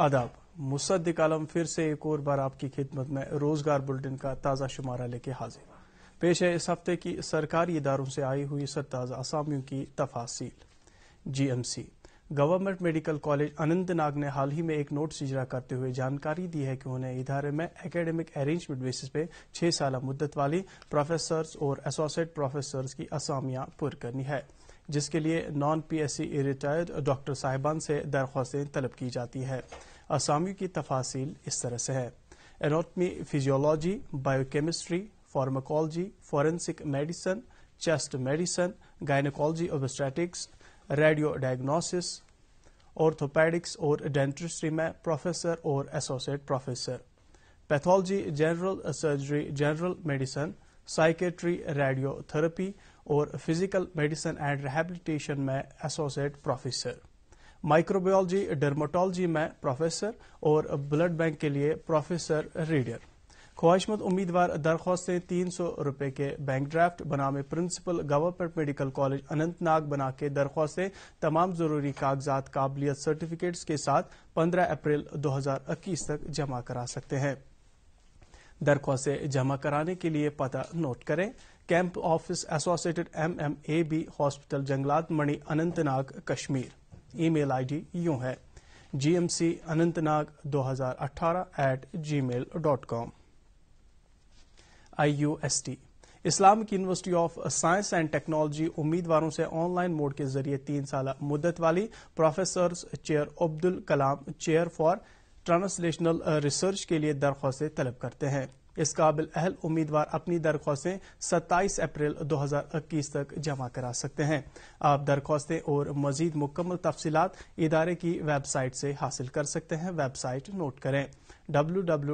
आदाब मुसद आलम फिर से एक और बार आपकी खिदमत में रोजगार बुलेटिन का ताज़ा शुमारा लेके हाजिर पेश है इस हफ्ते की सरकारी इदारों से आई हुई सरताज़ा आसामियों की तफासिल GMC government medical college Anantnag ने हाल ही में एक नोट सिजरा करते हुए जानकारी दी है कि उन्हें इधारे में एकेडमिक अरेंजमेंट बेसिस पे छह साल मुद्दत वाली प्रोफेसर और एसोसिएट प्रोफेसर की असामियां पुर करनी है जिसके लिए नॉन पीएससी रिटायर्ड डॉक्टर साहिबान से दरख्वास्तें तलब की जाती है असामियों की तफासिल इस तरह से है anatomy physiology biochemistry pharmacology forensic medicine chest medicine gynaecology obstetrics radio diagnosis orthopaedics और डेंटिस्ट्री में प्रोफेसर और associate professor pathology general surgery general medicine psychiatry radiotherapy और फिजिकल मेडिसिन एंड रिहेबिलिटेशन में एसोसिएट प्रोफेसर माइक्रोबायोलॉजी डर्माटोलॉजी में professor और blood bank के लिए professor reader ख्वाहिशमंद उम्मीदवार दरख्वास्तें तीन सौ रुपए के बैंक ड्राफ्ट बनामे principal government medical college Anantnag बना के दरख्वास्तें तमाम जरूरी कागजात काबिलियत सर्टिफिकेट्स के साथ 15 अप्रैल 2021 तक जमा करा सकते हैं दरख्वास्तें जमा कराने के लिए पता नोट करें camp office associated M M A B hospital Jangalat Mani Anantnag Kashmir email ID यू है GMC Anantnag 2018 at Gmail dot com IUST Islamic University of Science and Technology उम्मीदवारों से ऑनलाइन मोड के जरिए तीन साल मुद्दत वाली professor chair Abdul Kalam chair for translational research के लिए दरख्वास्तें तलब करते हैं इस काबिल अहल उम्मीदवार अपनी दरख्वास्तें 27 अप्रैल 2021 तक जमा करा सकते हैं आप दरख्वास्तें और मजीद मुकम्मल तफसीत इदारे की वेबसाइट से हासिल कर सकते हैं वेबसाइट नोट करें www.iust.ac.in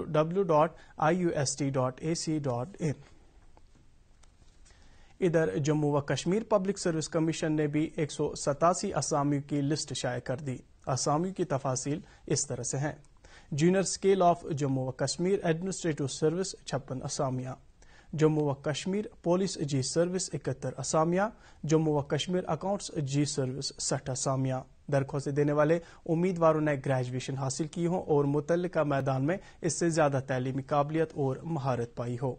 इधर जम्मू व कश्मीर पब्लिक सर्विस कमीशन ने भी एक सौ सतासी असामियों की लिस्ट शाये कर दी असामियों की तफासिल इस तरह से हैं जूनियर स्केल ऑफ जम्मू व कश्मीर एडमिनिस्ट्रेटिव सर्विस छप्पन असामिया जम्मू व कश्मीर पुलिस जी सर्विस इकहत्तर असामिया जम्मू व कश्मीर अकाउंट्स जी सर्विस सठ असामिया दरख्वास्त देने वाले उम्मीदवारों ने ग्रेजुएशन हासिल की हो और मुतल मैदान में इससे ज्यादा तैलीमी काबिलियत और महारत पाई हो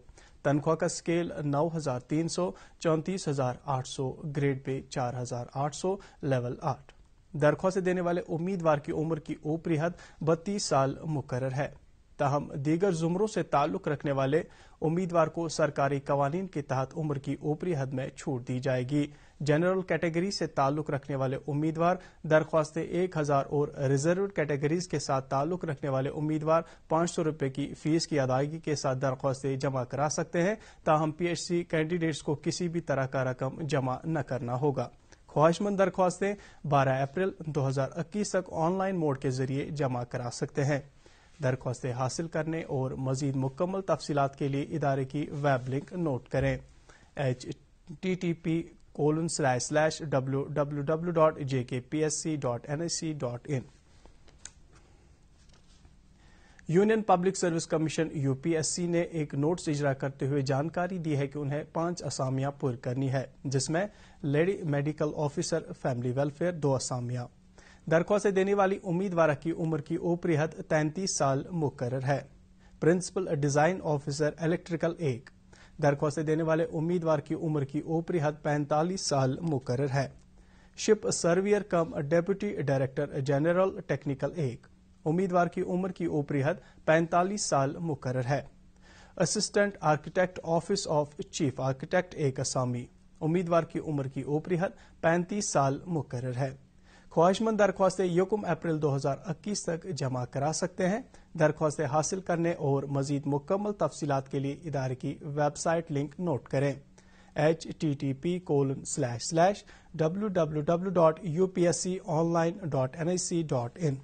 तनख्वाह का स्केल नौ हजार तीन सौ चौंतीस हजार आठ सौ ग्रेड पे चार हजार आठ सौ लेवल आठ दरख्वास्त देने वाले उम्मीदवार की उम्र की ऊपरी हद बत्तीस साल मुकर है ताहम दीगर जुमरों से ताल्लुक रखने वाले उम्मीदवार को सरकारी कवानीन के तहत उम्र की ऊपरी हद में छूट दी जाएगी जनरल कैटेगरी से ताल्लुक रखने वाले उम्मीदवार दरख्वास्तें एक हजार और रिजर्व कैटेगरीज के साथ ताल्लुक रखने वाले उम्मीदवार पांच सौ रूपये की फीस की अदायगी के साथ दरख्वास्तें जमा करा सकते हैं ताहम पीएचसी कैंडिडेट्स को किसी भी तरह का रकम जमा न करना होगा ख्वाहिशमंद दरख्वास्तें 12 अप्रैल 2021 तक ऑनलाइन मोड के जरिए जमा करा सकते हैं दरख्वास्तें हासिल करने और मजीद मुकम्मल तफसीत के लिए इदारे की वेब लिंक नोट करें H T T P colon slash slash W W W dot J K P S C dot N S C dot in union public service commission UPSC ने एक से इजरा करते हुए जानकारी दी है कि उन्हें पांच असामियां पूर्व करनी है जिसमें lady medical officer family welfare दो असामियां दरख्वास्तें देने वाली उम्मीदवार की उम्र की ऊपरी हद तैंतीस साल मुकर है प्रिंसिपल डिजाइन ऑफिसर इलेक्ट्रिकल एक दरख्वास्त देने वाले उम्मीदवार की उम्र की ऊपरी हद पैंतालीस साल मुकर है ship surveyor cum deputy director general technical एक उम्मीदवार की उम्र की ऊपरी हद 45 साल मुकर है assistant architect office of chief architect एक असामी उम्मीदवार की उम्र की ऊपरी हद 35 साल मुकर है ख्वाहिशमंद दरख्वास्तें यकुम अप्रैल 2021 तक जमा करा सकते हैं दरख्वास्तें हासिल करने और मजीद मुकम्मल तफसीत के लिए इदारे की वेबसाइट लिंक नोट करें H T T P colon slash slash W W W dot U P S C online dot N I C dot in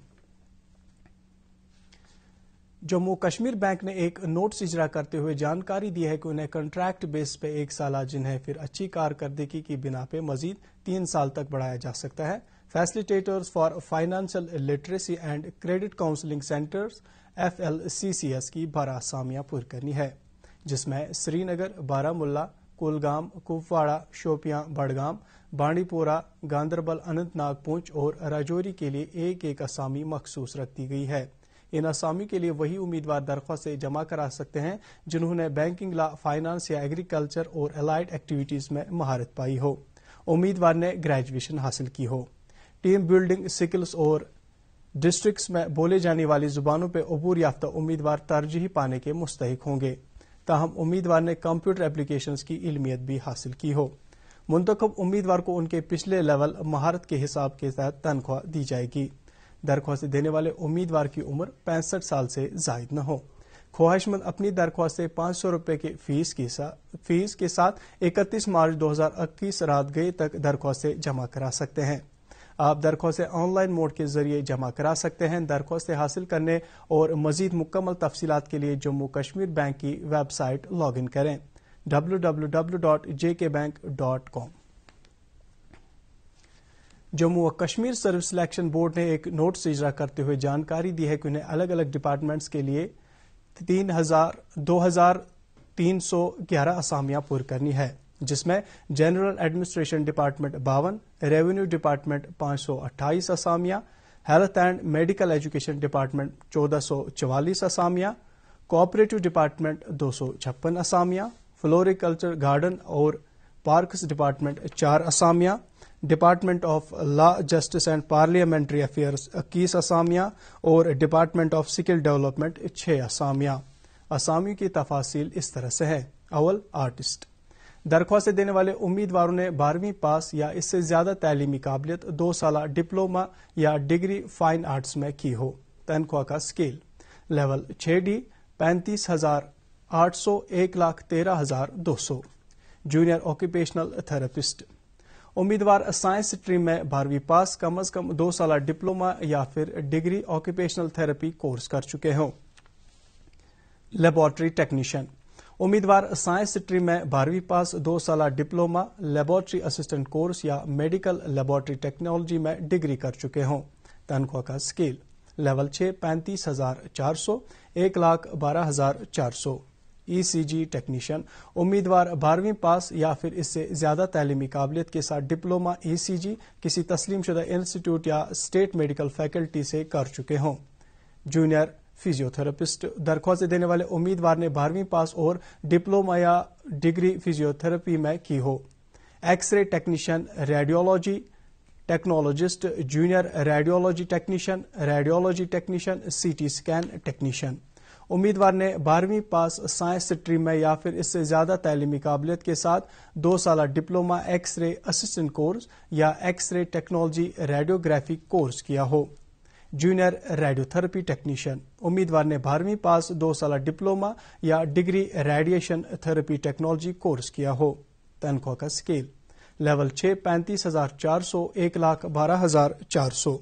Jammu Kashmir bank ने एक नोट इजरा करते हुए जानकारी दी है कि उन्हें कॉन्ट्रैक्ट बेस पे एक साल जिन्हें फिर अच्छी कारकर्दगी की बिना पे मजीद तीन साल तक बढ़ाया जा सकता है facilitators for financial literacy and credit counselling centres F की बारह आसामियां पूरी करनी है जिसमें श्रीनगर बारामुल्ला कुलगाम कुपवाड़ा शोपियां बडगाम बांडीपोरा गांधरबल अनंतनाग पुंछ और राजौरी के लिए एक एक असामी मखसूस रख दी गई है इन असामी के लिए वही उम्मीदवार दरख्वास्तें जमा करा सकते हैं जिन्होंने बैंकिंग ला फाइनेंस या एग्रीकल्चर और अलाइड एक्टिविटीज में महारत पाई हो उम्मीदवार ने ग्रेजुएशन हासिल की हो टीम बिल्डिंग स्किल्स और डिस्ट्रिक्ट में बोले जाने वाली जुबानों पर अबूर याफ्ता उम्मीदवार तरजीह पाने के मुस्तक होंगे ताहम उम्मीदवार ने कंप्यूटर एप्लीकेशन की इलमियत भी हासिल की हो मुंतब उम्मीदवार को उनके पिछले लेवल महारत के हिसाब के साथ तनख्वाह दी जाएगी दरख्वास्तें देने वाले उम्मीदवार की उम्र पैंसठ साल से जायद न हो ख्वाहिशमंद अपनी दरख्वास्तें पांच सौ रुपये की फीस की फीस के साथ 31 मार्च 2021 रात गए तक दरख्वास्तें जमा करा सकते हैं आप दरख्वास्त ऑनलाइन मोड के जरिए जमा करा सकते हैं दरख्वास्त हासिल करने और मजीद मुकम्मल तफसीत के लिए जम्मू कश्मीर बैंक की वेबसाइट लॉग इन करें W W W dot J K bank dot com Jammu और कश्मीर सर्विस सिलेक्शन बोर्ड ने एक से इजरा करते हुए जानकारी दी है कि उन्हें अलग अलग डिपार्टमेंट्स के लिए तीन हजार दो हजार तीन सौ ग्यारह असामियां पूर करनी है जिसमें जनरल एडमिनिस्ट्रेशन डिपार्टमेंट बावन रेवेन्यू डिपार्टमेंट पांच सौ अट्ठाईस असामियां health and medical education department चौदह सौ चवालीस असामियां कोऑपरेटिव डिपार्टमेंट दो सौ छप्पन असामियां फ्लोरिकल्चर गार्डन और पार्क्स डिपार्टमेंट चार असामियां department of law justice and parliamentary affairs इक्कीस असामिया और डिपार्टमेंट ऑफ स्किल डेवलपमेंट छह असामिया असामियों की तफासिल इस तरह से है अवल आर्टिस्ट दरख्वास्त देने वाले उम्मीदवारों ने बारहवीं पास या इससे ज्यादा तैलीमी काबिलियत दो साल डिप्लोमा या डिग्री फाइन आर्ट्स में की हो तनख्वाह का स्केल लेवल छह डी पैंतीस हजार आठ सौ एक लाख तेरह हजार दो सौ जूनियर ऑक्यूपेशनल थेरेपिस्ट उम्मीदवार साइंस स्ट्रीम में बारहवीं पास कम अज कम दो साल डिप्लोमा या फिर डिग्री ऑक्यूपेशनल थेरेपी कोर्स कर चुके हों लेबोरेटरी टेक्नीशियन उम्मीदवार साइंस स्ट्रीम में बारहवीं पास दो साल डिप्लोमा लेबोरेटरी असिस्टेंट कोर्स या मेडिकल लेबोरेटरी टेक्नोलॉजी में डिग्री कर चुके हों तनख्वाह का स्केल लेवल छह पैंतीस हजार चार सौ एक लाख बारह हजार चार सौ ईसीजी e टेक्नीशियन उम्मीदवार बारहवीं पास या फिर इससे ज्यादा तलीमी काबिलियत के साथ डिप्लोमा ईसीजी e किसी तस्लीमशुदा इंस्टीट्यूट या स्टेट मेडिकल फैकल्टी से कर चुके हों जूनियर फिजियोथेरेपिस्ट दरख्वास्त देने वाले उम्मीदवार ने बारहवीं पास और डिप्लोमा या डिग्री फिजियोथेरेपी में की हो X ray technician radiology technologist junior radiology technician radiology technician CT scan technician उम्मीदवार ने बारहवीं पास साइंस स्ट्रीम में या फिर इससे ज्यादा तैलीमी काबिलियत के साथ दो साल diploma X ray assistant course या X ray technology radiography course किया हो जूनियर रेडियोथेरेपी टेक्नीशियन उम्मीदवार ने बारहवीं पास दो साल डिप्लोमा या degree radiation therapy technology course किया हो तनख्वाह का स्केल लेवल छह पैंतीस हजार चार सौ एक लाख बारह हजार चार सौ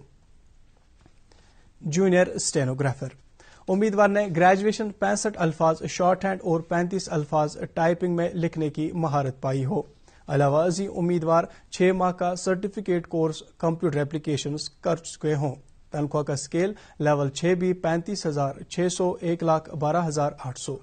जूनियर स्टेनोग्राफर उम्मीदवार ने ग्रेजुएशन पैंसठ अल्फाज शॉर्ट हैंड और पैंतीस अल्फाज टाइपिंग में लिखने की महारत पाई हो अलावा उम्मीदवार छह माह का सर्टिफिकेट कोर्स कंप्यूटर एप्लीकेशन कर चुके हों तनख्वाह का स्केल लेवल छह भी पैंतीस हजार छह सौ एक लाख बारह हजार आठ सौ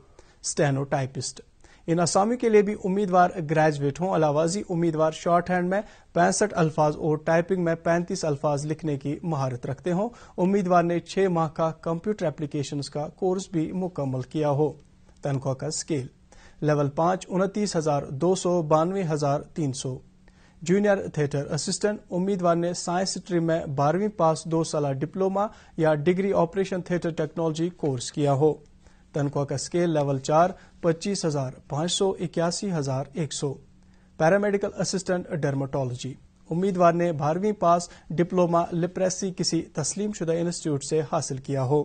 स्टेनो टाइपिस्ट इन असामी के लिए भी उम्मीदवार ग्रेजुएट हों अलावाजी उम्मीदवार शॉर्ट हैंड में पैंसठ अल्फाज और टाइपिंग में पैंतीस अल्फाज लिखने की महारत रखते हों उम्मीदवार ने छह माह का कंप्यूटर एप्लीकेशन का कोर्स भी मुकम्मल किया हो तनख्वाह का स्केल लेवल पांच उनतीस हजार दो सौ बानवे हजार तीन सौ जूनियर थिएटर असिस्टेंट उम्मीदवार ने साइंस स्ट्रीम में बारहवीं पास दो साल डिप्लोमा या degree operation theatre technology course किया हो तनख्वाह का स्केल लेवल चार पच्चीस हजार पांच सौ इक्यासी हजार एक सौ पैरामेडिकल असिस्टेंट डर्माटोलॉजी उम्मीदवार ने बारहवीं पास डिप्लोमा लिप्रेसी किसी तस्लीम शुदा इंस्टीट्यूट से हासिल किया हो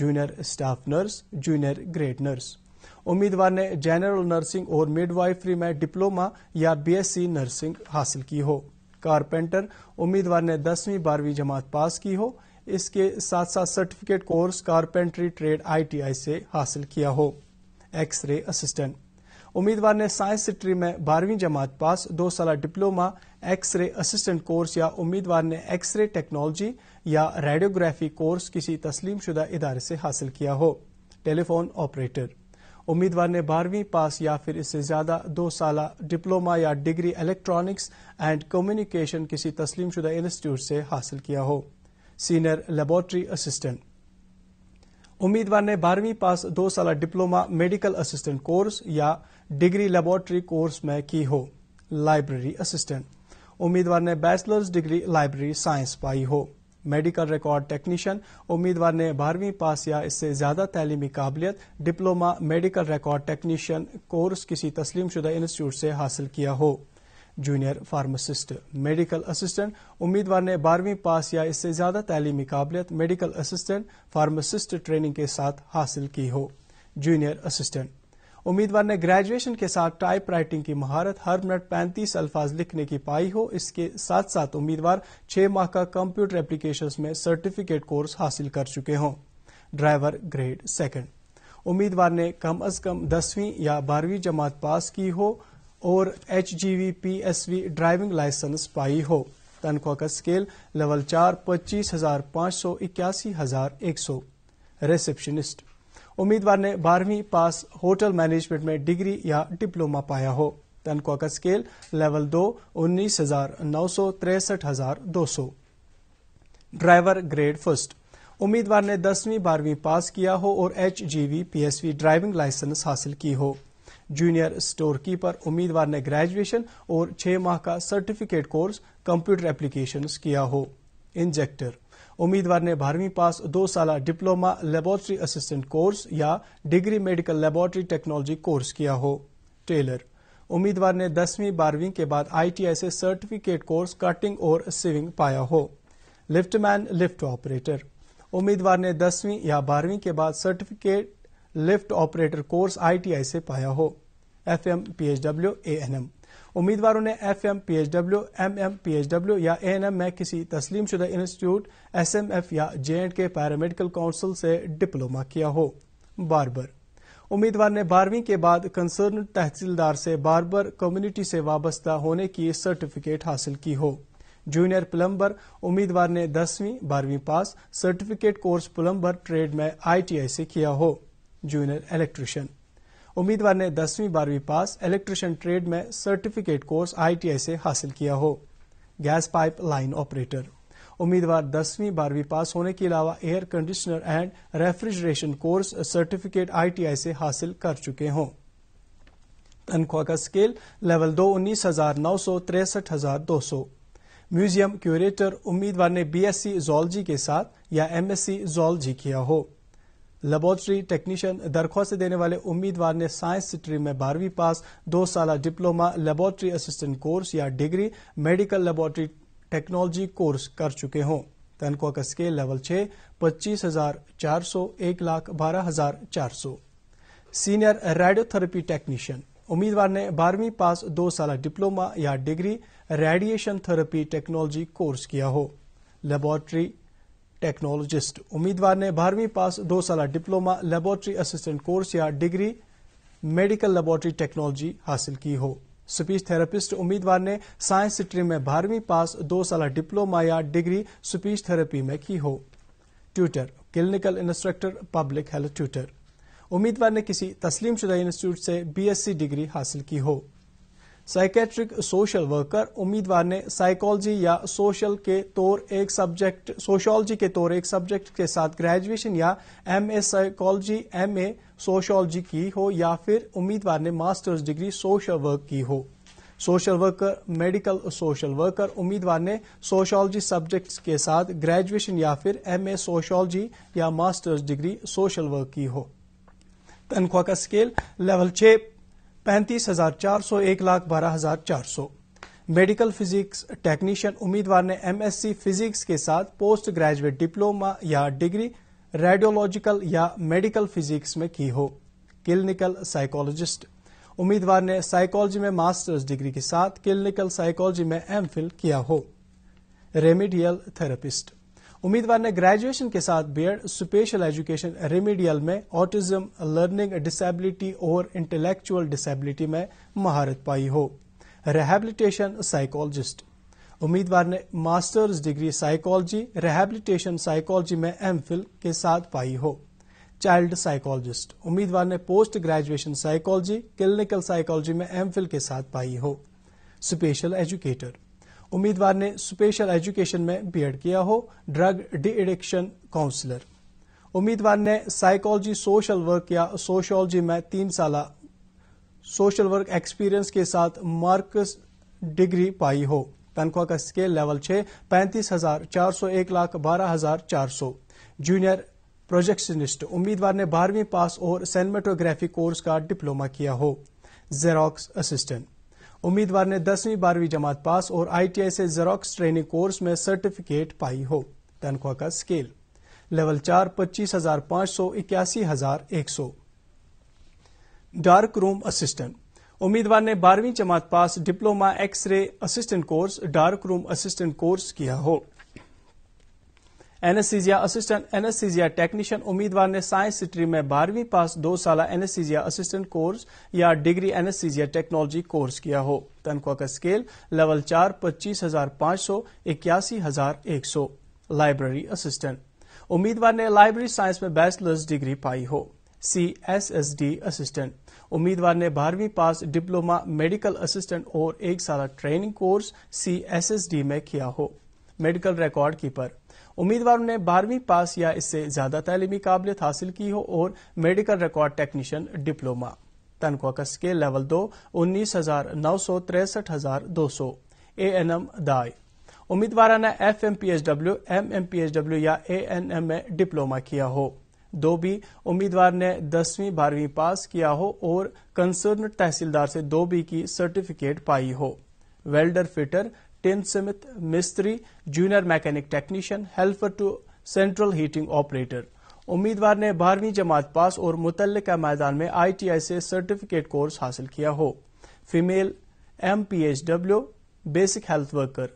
junior staff nurse junior grade nurse उम्मीदवार ने जनरल नर्सिंग और मिडवाइफरी में डिप्लोमा या बीएससी नर्सिंग हासिल की हो कारपेंटर उम्मीदवार ने दसवीं बारहवीं जमात पास की हो इसके साथ साथ certificate course carpentry trade ITI से हासिल किया हो एक्सरे असिस्टेंट उम्मीदवार ने साइंस स्ट्रीम में बारहवीं जमात पास दो साल डिप्लोमा एक्सरे असिस्टेंट कोर्स या उम्मीदवार ने एक्सरे टेक्नोलॉजी या रेडियोग्राफी कोर्स किसी तस्लीमशुदा इदारे से हासिल किया हो टेलीफोन ऑपरेटर उम्मीदवार ने बारहवीं पास या फिर इससे ज्यादा दो साल डिप्लोमा या डिग्री इलेक्ट्रॉनिक्स एंड कम्युनिकेशन किसी तस्लीमशुदा इंस्टीट्यूट से हासिल किया हो सीनियर लेबोरेटरी असिस्टेंट उम्मीदवार ने बारहवीं पास दो साल डिप्लोमा मेडिकल असिस्टेंट कोर्स या डिग्री लेबोरेटरी कोर्स में की हो लाइब्रेरी असिस्टेंट उम्मीदवार ने बैचलर्स डिग्री लाइब्रेरी साइंस पाई हो मेडिकल रिकॉर्ड टेक्नीशियन उम्मीदवार ने बारहवीं पास या इससे ज्यादा तलीमी काबिलियत diploma medical record technician course किसी तस्लीमशुदा इंस्टीट्यूट से हासिल किया हो जूनियर फार्मासिस्ट मेडिकल असिस्टेंट उम्मीदवार ने बारहवीं पास या इससे ज्यादा तलीमी काबिलियत मेडिकल असिस्टेंट फार्मासिस्ट ट्रेनिंग के साथ हासिल की हो जूनियर असिस्टेंट उम्मीदवार ने ग्रेजुएशन के साथ टाइप राइटिंग की महारत हर मिनट पैंतीस अल्फाज लिखने की पाई हो इसके साथ साथ उम्मीदवार छह माह का कंप्यूटर एप्लीकेशन में सर्टिफिकेट कोर्स हासिल कर चुके हों ड्राइवर ग्रेड सेकंड उम्मीदवार ने कम अज कम दसवीं या बारहवीं जमात पास की हो और H G V P S V driving licence पाई हो तनख्वाह का स्केल लेवल चार पच्चीस हजार पांच सौ इक्यासी हजार एक सौ रिसेप्शनिस्ट उम्मीदवार ने बारहवीं पास होटल मैनेजमेंट में डिग्री या डिप्लोमा पाया हो तनख्वाह का स्केल लेवल दो उन्नीस हजार नौ सौ तिरसठ हजार दो सौ ड्राइवर ग्रेड फर्स्ट उम्मीदवार ने दसवीं बारहवीं पास किया हो और H G V P S V driving licence हासिल की हो जूनियर स्टोर कीपर उम्मीदवार ने ग्रेजुएशन और छह माह का सर्टिफिकेट कोर्स कंप्यूटर एप्लीकेशन किया हो इंजेक्टर उम्मीदवार ने बारहवीं पास दो साल डिप्लोमा लेबोरेटरी असिस्टेंट कोर्स या degree medical laboratory technology course किया हो टेलर उम्मीदवार ने दसवीं बारहवीं के बाद आईटीआई से सर्टिफिकेट कोर्स कटिंग और सिविंग पाया हो लिफ्टमैन लिफ्ट ऑपरेटर उम्मीदवार ने दसवीं या बारहवीं के बाद certificate lift operator course ITI से पाया हो F M P H W A N M उम्मीदवारों ने F M P H W M M P H W या ए एन एम में किसी तस्लीम शुदा इंस्टीट्यूट एस एम एफ या J and K paramedical council से डिप्लोमा किया हो बारबर उम्मीदवार ने बारहवीं के बाद कंसर्न तहसीलदार से बारबर कम्युनिटी से वाबस्ता होने की सर्टिफिकेट हासिल की हो जूनियर प्लम्बर उम्मीदवार ने दसवीं बारहवीं pass certificate course plumber trade में आईटीआई से किया हो जूनियर इलेक्ट्रिशियन उम्मीदवार ने दसवीं बारहवीं पास इलेक्ट्रिशियन ट्रेड में सर्टिफिकेट कोर्स आईटीआई से हासिल किया हो गैस पाइप लाइन ऑपरेटर उम्मीदवार दसवीं बारहवीं पास होने के अलावा air conditioner and refrigeration course certificate ITI से हासिल कर चुके हों तनख्वाह का स्केल लेवल दो उन्नीस हजार नौ सौ तिरसठ हजार दो सौ म्यूजियम क्यूरेटर उम्मीदवार ने बीएससी जोलॉजी के साथ या एमएससी जोलॉजी किया हो लेबोरेटरी टेक्नीशियन दरख्वास्त देने वाले उम्मीदवार ने साइंस स्ट्रीम में बारहवीं पास दो साल डिप्लोमा लेबोरेटरी असिस्टेंट कोर्स या degree medical laboratory technology course कर चुके हों तनख्वाह का स्केल लेवल छह पच्चीस हजार चार सौ एक लाख बारह हजार चार सौ सीनियर रेडियोथेरेपी टेक्नीशियन उम्मीदवार ने बारहवीं पास दो साल डिप्लोमा या degree radiation therapy technology course किया हो लेबोरेटरी टेक्नोलॉजिस्ट उम्मीदवार ने बारहवीं पास दो साल डिप्लोमा लेबोरेटरी असिस्टेंट कोर्स या डिग्री मेडिकल लेबोरेटरी टेक्नोलॉजी हासिल की हो स्पीच थेरेपिस्ट उम्मीदवार ने साइंस स्ट्रीम में बारहवीं पास दो साल डिप्लोमा या डिग्री स्पीच थेरेपी में की हो tutor clinical instructor public health tutor उम्मीदवार ने किसी तस्लीम इंस्टीट्यूट से बीएससी डिग्री हासिल की हो साइकेट्रिक सोशल वर्कर उम्मीदवार ने साइकोलॉजी या सोशल के तौर एक सब्जेक्ट सोशोलॉजी के तौर एक सब्जेक्ट के साथ ग्रेजुएशन या M A psychology M A sociology की हो या फिर उम्मीदवार ने मास्टर्स डिग्री सोशल वर्क की हो social worker medical social worker उम्मीदवार ने सोशोलॉजी सब्जेक्ट के साथ ग्रेजुएशन या फिर एमए सोशोलॉजी या मास्टर्स डिग्री सोशल वर्क की हो तनख्वाह का स्केल लेवल छह पैंतीस हजार चार सौ एक लाख बारह हजार चार सौ मेडिकल फिजिक्स टेक्नीशियन उम्मीदवार ने एमएससी फिजिक्स के साथ पोस्ट ग्रेजुएट डिप्लोमा या डिग्री रेडियोलॉजिकल या मेडिकल फिजिक्स में की हो क्लिनिकल साइकोलॉजिस्ट उम्मीदवार ने साइकोलॉजी में मास्टर्स डिग्री के साथ क्लिनिकल साइकोलॉजी में एम किया हो रेमिडियल थेरेपिस्ट उम्मीदवार ने ग्रेजुएशन के साथ बीएड स्पेशल एजुकेशन रेमेडियल में ऑटिज्म लर्निंग डिसेबिलिटी और इंटेलेक्चुअल डिसेबिलिटी में महारत पाई हो रिहेबिलिटेशन साइकोलॉजिस्ट उम्मीदवार ने masters degree psychology rehabilitation psychology में एम के साथ पाई हो चाइल्ड साइकोलॉजिस्ट उम्मीदवार ने post graduation psychology clinical psychology में एम के साथ पाई हो स्पेशल एजुकेटर उम्मीदवार ने स्पेशल एजुकेशन में बीएड किया हो ड्रग डी एडिक्शन काउंसलर उम्मीदवार ने साइकोलॉजी सोशल वर्क या सोशोलॉजी में तीन साल सोशल वर्क एक्सपीरियंस के साथ मार्क्स डिग्री पाई हो तनख्वाह का स्केल लेवल छह पैंतीस हजार चार सौ एक लाख बारह हजार चार सौ जूनियर प्रोजेक्शनिस्ट उम्मीदवार ने बारहवीं पास और सैनमेटोग्राफी कोर्स का डिप्लोमा किया हो जेरोक्स असिस्टेंट उम्मीदवार ने दसवीं बारहवीं जमात पास और आईटीआई से जेरोक्स ट्रेनिंग कोर्स में सर्टिफिकेट पाई हो तनख्वाह का स्केल लेवल चार पच्चीस हजार पांच सौ इक्यासी हजार एक सौ डार्क रूम असिस्टेंट उम्मीदवार ने बारहवीं जमात pass diploma X ray assistant course dark room assistant course किया हो एनएससीजिया असिस्टेंट एनएससीजिया टेक्नीशियन उम्मीदवार ने साइंस स्ट्रीम में बारहवीं पास दो साल एनएससीजिया असिस्टेंट कोर्स या डिग्री एनएससीजिया टेक्नोलॉजी कोर्स किया हो तनख्वाह का स्केल लेवल चार पच्चीस हजार पांच सौ इक्यासी हजार एक सौ लाइब्रेरी असिस्टेंट उम्मीदवार ने लाइब्रेरी साइंस में बैचलर्स डिग्री पाई हो C S S D assistant उम्मीदवार ने बारहवीं पास डिप्लोमा मेडिकल असिस्टेंट और एक साल training course C S S D में किया हो मेडिकल रिकॉर्ड कीपर उम्मीदवारों ने बारहवीं पास या इससे ज्यादा तालीमी काबिलियत हासिल की हो और मेडिकल रिकॉर्ड टेक्नीशियन डिप्लोमा तनख्वा कस के लेवल दो उन्नीस हजार नौ सौ तिरसठ हजार दो सौ ए एन एम दाय ने F M P H W M M P H W या ए एन एम में डिप्लोमा किया हो दो बी उम्मीदवार ने दसवीं बारहवीं पास किया हो और कंसर्न तहसीलदार से दो बी की सर्टिफिकेट पाई हो वेल्डर फिटर टेंथ समित मिस्त्री junior mechanic technician helper two central heating operator उम्मीदवार ने बारहवीं जमात पास और मुतल मैदान में आईटीआई से सर्टिफिकेट कोर्स हासिल किया हो female M P H W basic health worker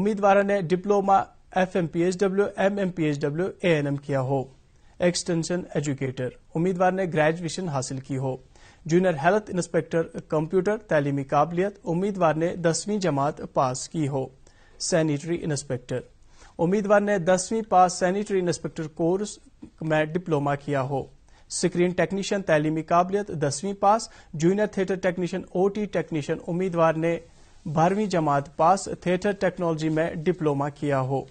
उम्मीदवार ने diploma F M P H W M M P H W A N M किया हो एक्सटेंशन एजुकेटर उम्मीदवार ने ग्रेजुएशन हासिल की हो जूनियर हेल्थ इंस्पेक्टर कंप्यूटर तैलीमी काबिलियत उम्मीदवार ने दसवीं जमात पास की हो सैनिटरी इंस्पेक्टर उम्मीदवार ने दसवीं पास सैनिटरी इंस्पेक्टर कोर्स में डिप्लोमा किया हो स्क्रीन टेक्नीशियन तैलीमी काबिलियत दसवीं pass junior theatre technician OT technician उम्मीदवार ने बारहवीं जमात पास थिएटर टेक्नोलॉजी में डिप्लोमा किया हो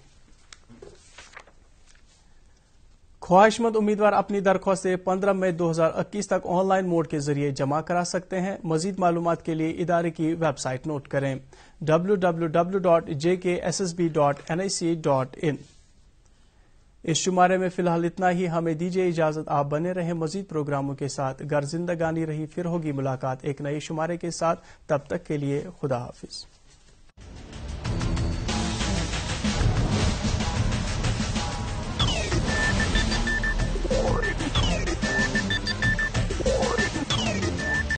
ख्वाहिशमंद उम्मीदवार अपनी दरख्वास्तें 15 मई 2021 तक ऑनलाइन मोड के जरिए जमा करा सकते हैं मजीद मालूम के लिए इदारे की वेबसाइट नोट करें इन इस शुमारे में फिलहाल इतना ही हमें दीजिए इजाजत आप बने रहे मजीद प्रोग्रामों के साथ गर जिंदगानी रही फिर होगी मुलाकात एक नए शुमारे के साथ तब तक के लिए खुदा हाफिज़